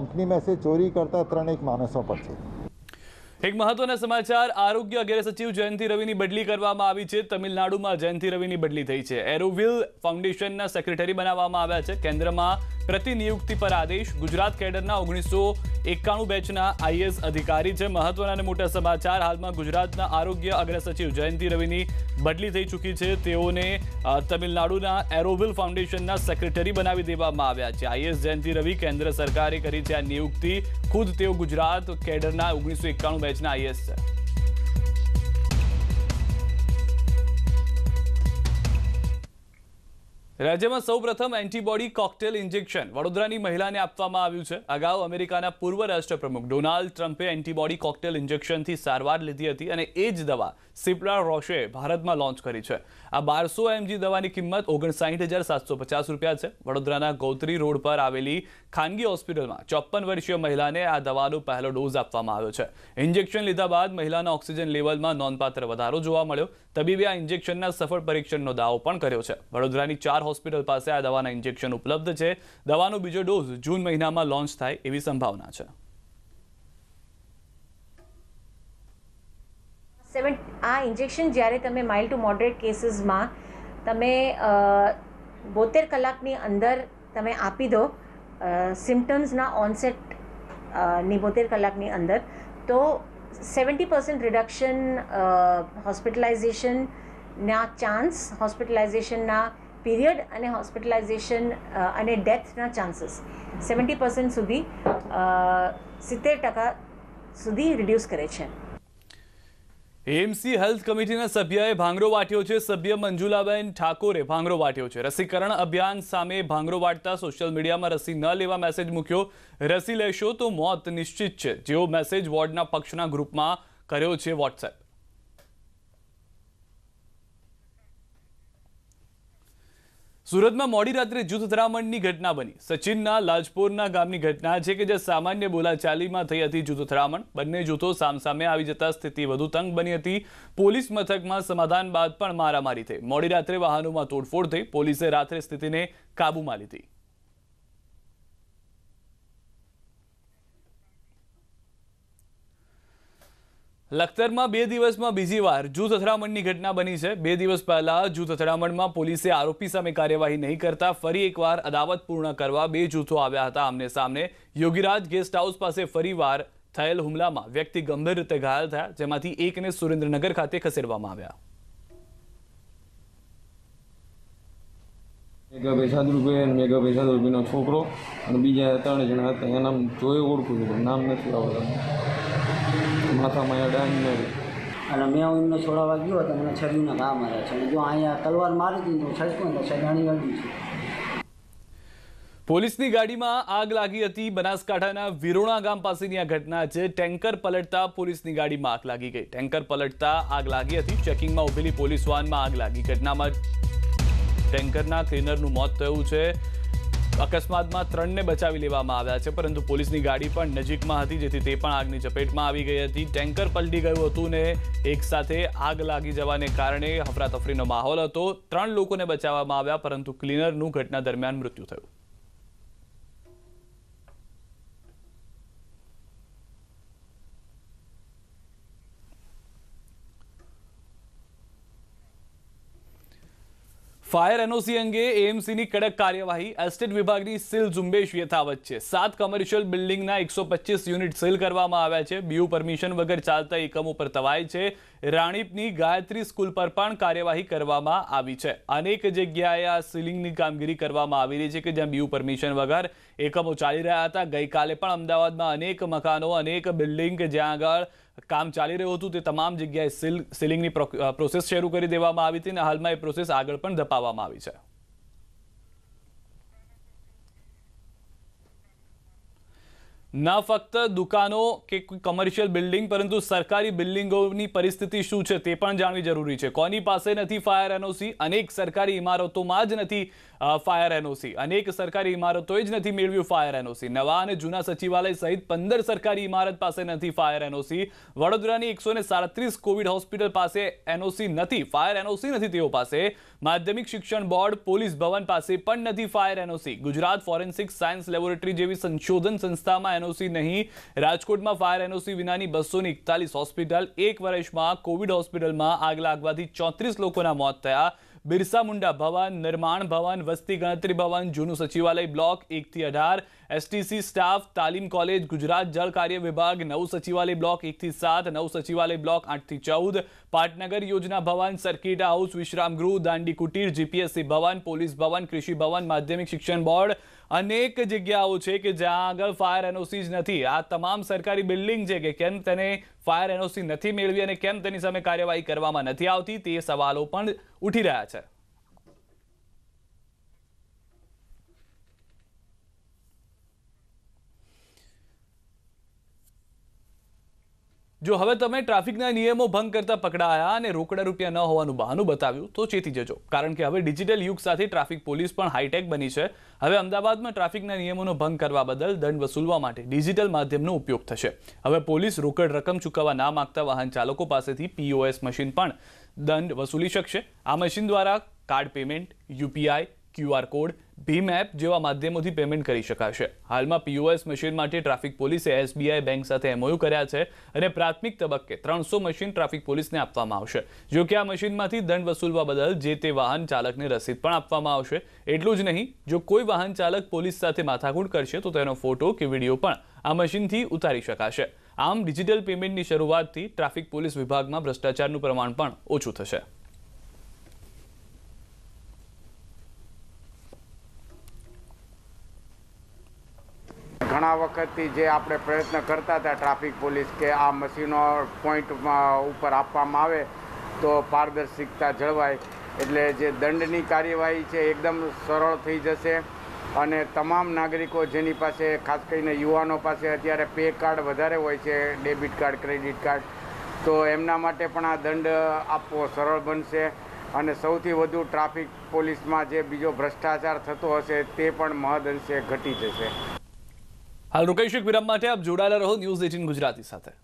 Company સે ચોરી કરતા ત્રણેક માણસો પર છે એક મહત્વના સમાચાર આરોગ્ય અગ્ર સચિવ જયંતિ રવિની બદલી કરવામાં આવી છે તમિલનાડુમાં જયંતિ રવિની બદલી થઈ છે એરોવિલ ફાઉન્ડેશનના સેક્રેટરી બનાવવામાં આવ્યા છે કેન્દ્રમાં પ્રતિનિયુક્તિ પર આદેશ ગુજરાત કેડરના ઓગણીસો એકાણું બેચના આઈએસ અધિકારી છે મહત્વના અને મોટા સમાચાર હાલમાં ગુજરાતના આરોગ્ય અગ્ર સચિવ જયંતિ રવિની બદલી થઈ ચૂકી છે તેઓને તમિલનાડુના એરોવિલ ફાઉન્ડેશનના સેક્રેટરી બનાવી દેવામાં આવ્યા છે આઈએસ જયંતિ રવિ કેન્દ્ર સરકારે કરી છે આ નિયુક્તિ ખુદ તેઓ ગુજરાત કેડરના ઓગણીસો એકાણું it's not yesterday. રાજ્યમાં સૌપ્રથમ એન્ટીબોડી કોકટેલ ઇન્જેક્શન વડોદરાની મહિલાને આપવામાં આવ્યું છે અગાઉ અમેરિકાના પૂર્વ રાષ્ટ્રપ્રમુખ ડોનાલ્ડ ટ્રમ્પે એન્ટીબોડી કોકટેલ ઇન્જેક્શનથી સારવાર લીધી હતી અને એ જ દવા સિપ્લા રોશે ભારતમાં લોન્ચ કરી છે આ બારસો એમજી દવાની કિંમત ઓગણસાઠ હજાર સાતસો પચાસ રૂપિયા છે વડોદરાના ગૌત્રી રોડ પર આવેલી ખાનગી હોસ્પિટલમાં ચોપ્પન વર્ષીય મહિલાને આ દવાનો પહેલો ડોઝ આપવામાં આવ્યો છે ઇન્જેક્શન લીધા બાદ મહિલાના ઓક્સિજન લેવલમાં નોંધપાત્ર વધારો જોવા મળ્યો તબીબે આ ઇન્જેક્શનના સફળ પરીક્ષણનો દાવો પણ કર્યો છે વડોદરાની ચાર હોસ્પિટલ પાસે આ દવાના ઇન્જેક્શન ઉપલબ્ધ છે દવાનો બીજો ડોઝ જૂન મહિનામાં લોન્ચ થાય એવી સંભાવના છે આ ઇન્જેક્શન જ્યારે તમે માઇલ્ડ ટુ મોડરેટ કેસીસમાં તમે બોતેર કલાકની અંદર તમે આપી દો સિમ્ટમ્સના ઓનસેટ ની બોતેર કલાકની અંદર તો સેવન્ટી પર્સન્ટ રિડક્શન હોસ્પિટલાઇઝેશનના ચાન્સ હોસ્પિટલાઇઝેશનના પીરિયડ અને હોસ્પિટલાઇઝેશન અને ડેથના ચાન્સીસ સેવન્ટી પર્સન્ટ સુધી સિત્તેર ટકા સુધી રિડ્યુસ કરે છે એએમસી હેલ્થ કમિટીના સભ્યએ ભાંગરો વાટ્યો છે સભ્ય મંજુલાબેન ઠાકોરે ભાંગરો વાટ્યો છે રસીકરણ અભિયાન સામે ભાંગરો વાટતા સોશિયલ મીડિયામાં રસી ન લેવા મેસેજ મૂક્યો રસી લેશો તો મોત નિશ્ચિત છે જેવો મેસેજ વોર્ડના પક્ષના ગ્રુપમાં કર્યો છે વોટ્સએપ સુરતમાં મોડી રાત્રે જૂથ અથડામણની ઘટના બની સચિનના લાજપોરના ગામની ઘટના છે કે જે સામાન્ય બોલાચાલીમાં થઈ હતી જૂથ અથડામણ બંને જૂથો સામસામે આવી જતા સ્થિતિ વધુ તંગ બની હતી પોલીસ મથકમાં સમાધાન બાદ પણ મારામારી થઈ મોડી રાત્રે વાહનોમાં તોડફોડ થઈ પોલીસે રાત્રે સ્થિતિને કાબૂમાં લીધી લખતરમાં બે દિવસમાં બીજી વાર જૂથ અથડામણની ઘટના બની છે બે દિવસ પહેલા જૂથ અથડામણમાં પોલીસે આરોપી સામે કાર્યવાહી નહીં કરતા ફરી એકવાર અદાવત પૂર્ણ કરવા બે જૂથો આવ્યા હતા આમને સામને યોગીરાજ ગેસ્ટ હાઉસ પાસે ફરીવાર થયેલ હુમલામાં વ્યક્તિ ગંભીર રીતે ઘાયલ થયા જેમાંથી એકને સુરેન્દ્રનગર ખાતે ખસેડવામાં આવ્યા એક ભેસાદ રૂપિયા અને એક ભેસાદ રૂપિયાનો છોકરો અને બીજા ત્રણ જણા હતા એના જોઈ ઓળખું નામ નથી આવડતા માથા માયા ડાઈન અને મેં હું એમને છોડાવવા ગયો હતો મને છરીના ઘા માર્યા છે જો અહીંયા તલવાર મારી દીધું છડકું તો છડાણી વાગી છે પોલીસની ગાડીમાં આગ લાગી હતી બનાસકાંઠાના વિરોણા ગામ પાસેની આ ઘટના છે ટેન્કર પલટતા પોલીસની ગાડીમાં આગ લાગી ગઈ ટેન્કર પલટતા આગ લાગી હતી ચેકિંગમાં ઉભેલી પોલીસ વાનમાં આગ લાગી ઘટનામાં ટેન્કરના ક્લીનરનું મોત થયું છે અકસ્માતમાં ત્રણને બચાવી લેવામાં આવ્યા છે પરંતુ પોલીસની ગાડી પણ નજીકમાં હતી જેથી તે પણ આગની ચપેટમાં આવી ગઈ હતી ટેન્કર પલટી ગયું હતું ને એક સાથે આગ લાગી જવાને કારણે હફરાતફરીનો માહોલ હતો ત્રણ લોકોને બચાવવામાં આવ્યા પરંતુ ક્લીનરનું ઘટના દરમિયાન મૃત્યુ થયું ફાયર એનઓસી અંગે એએમસીની કડક કાર્યવાહી એસ્ટેટ વિભાગની સીલ ઝુંબેશ યથાવત છે સાત કમર્શિયલ બિલ્ડિંગના એકસો યુનિટ સીલ કરવામાં આવ્યા છે બીયુ પરમિશન વગર ચાલતા એકમો પર તવાય છે રાણીપની ગાયત્રી સ્કૂલ પર પણ કાર્યવાહી કરવામાં આવી છે અનેક જગ્યાએ આ સીલિંગની કામગીરી કરવામાં આવી રહી છે કે જ્યાં બીયુ પરમિશન વગર એકમો ચાલી રહ્યા હતા ગઈકાલે પણ અમદાવાદમાં અનેક મકાનો અનેક બિલ્ડિંગ જ્યાં આગળ કામ ચાલી રહ્યું હતું તે તમામ જગ્યાએ સીલ સીલિંગની પ્રોસેસ શરૂ કરી દેવામાં આવી હતી અને હાલમાં એ પ્રોસેસ આગળ પણ ધપાવવામાં આવી છે ના ફક્ત દુકાનો કે કોઈ કમર્શિયલ બિલ્ડિંગ પરંતુ સરકારી બિલ્ડિંગોની પરિસ્થિતિ શું છે તે પણ જાણવી જરૂરી છે કોની પાસે નથી ફાયર એનઓસી અનેક સરકારી ઇમારતોમાં જ નથી ફાયર એનઓસી અનેક સરકારી ઇમારતોએ જ નથી મેળવ્યું ફાયર એનઓસી નવા અને જૂના સચિવાલય સહિત પંદર સરકારી ઇમારત પાસે નથી ફાયર એનઓસી વડોદરાની એકસો કોવિડ હોસ્પિટલ પાસે એનઓસી નથી ફાયર એનઓસી નથી તેઓ પાસે માધ્યમિક શિક્ષણ બોર્ડ પોલીસ ભવન પાસે પણ નથી fire NOC Gujarat forensic science laboratory જેવી સંશોધન સંસ્થામાં એનઓસી નહીં રાજકોટમાં ફાયર એનઓસી વિનાની બસો એકતાલીસ હોસ્પિટલ એક વર્ષમાં કોવિડ હોસ્પિટલમાં આગ લાગવાથી ચોત્રીસ લોકોના મોત થયા બિરસા મુંડા ભવન નિર્માણ ભવન વસ્તી ગણતરી ભવન જૂનું સચિવાલય બ્લોક એકથી અઢાર એસટીસી સ્ટાફ તાલીમ કોલેજ ગુજરાત જળ કાર્ય વિભાગ નવ સચિવાલય બ્લોક એકથી સાત નવ સચિવાલય બ્લોક આઠથી ચૌદ પાટનગર યોજના ભવન સર્કિટ હાઉસ વિશ્રામગૃહ દાંડી કુટીર જીપીએસસી ભવન પોલીસ ભવન કૃષિ ભવન માધ્યમિક શિક્ષણ બોર્ડ અનેક જગ્યાઓ છે કે જ્યાં આગળ ફાયર એનઓસી જ નથી આ તમામ સરકારી બિલ્ડિંગ છે કે કેમ તેને ફાયર એનઓસી નથી મેળવી અને કેમ તેની સામે કાર્યવાહી કરવામાં નથી આવતી તે સવાલો પણ ઉઠી રહ્યા છે જો હવે તમે ટ્રાફિકના નિયમો ભંગ કરતા પકડાયા અને રોકડા રૂપિયા ન હોવાનું બહાનું બતાવ્યું તો ચેતી જજો કારણ કે હવે ડિજિટલ યુગ સાથે ટ્રાફિક પોલીસ પણ હાઈટેક બની છે હવે અમદાવાદમાં ટ્રાફિકના નિયમોનો ભંગ કરવા બદલ દંડ વસૂલવા માટે ડિજિટલ માધ્યમનો ઉપયોગ થશે હવે પોલીસ રોકડ રકમ ચૂકવવા ના માગતા વાહન ચાલકો પાસેથી પીઓએસ મશીન પણ દંડ વસૂલી શકશે આ મશીન દ્વારા card payment UPI QR code ભીમ એપ જેવા માધ્યમોથી પેમેન્ટ કરી શકાશે હાલમાં પીઓએસ મશીન માટે ટ્રાફિક પોલીસે એસબીઆઈ બેંક સાથે એમઓયુ કર્યા છે અને પ્રાથમિક તબક્કે ત્રણસો મશીન ટ્રાફિક પોલીસને આપવામાં આવશે જો કે આ મશીનમાંથી દંડ વસૂલવા બદલ જે તે વાહન ચાલકને રસીદ પણ આપવામાં આવશે એટલું જ નહીં જો કોઈ વાહન ચાલક પોલીસ સાથે માથાકૂટ કરશે તો તેનો ફોટો કે વિડીયો પણ આ મશીનથી ઉતારી શકાશે આમ ડિજિટલ પેમેન્ટની શરૂઆતથી ટ્રાફિક પોલીસ વિભાગમાં ભ્રષ્ટાચારનું પ્રમાણ પણ ઓછું થશે ઘણા વખતથી જે આપણે પ્રયત્ન કરતા હતા ટ્રાફિક પોલીસ કે આ મશીનો પોઈન્ટમાં ઉપર આપવામાં આવે તો પારદર્શિકતા જળવાય એટલે જે દંડની કાર્યવાહી છે એકદમ સરળ થઈ જશે અને તમામ નાગરિકો જેની પાસે ખાસ કરીને યુવાનો પાસે અત્યારે પે કાર્ડ વધારે હોય છે ડેબિટ કાર્ડ ક્રેડિટ કાર્ડ તો એમના માટે પણ આ દંડ આપવો સરળ બનશે અને સૌથી વધુ ટ્રાફિક પોલીસમાં જે બીજો ભ્રષ્ટાચાર થતો હશે તે પણ મહદ અંશે ઘટી જશે હાલ રોકાઈશું એક વિરામ માટે આપ જોડાયેલા રહો ન્યૂઝ એટીન ગુજરાતી સાથે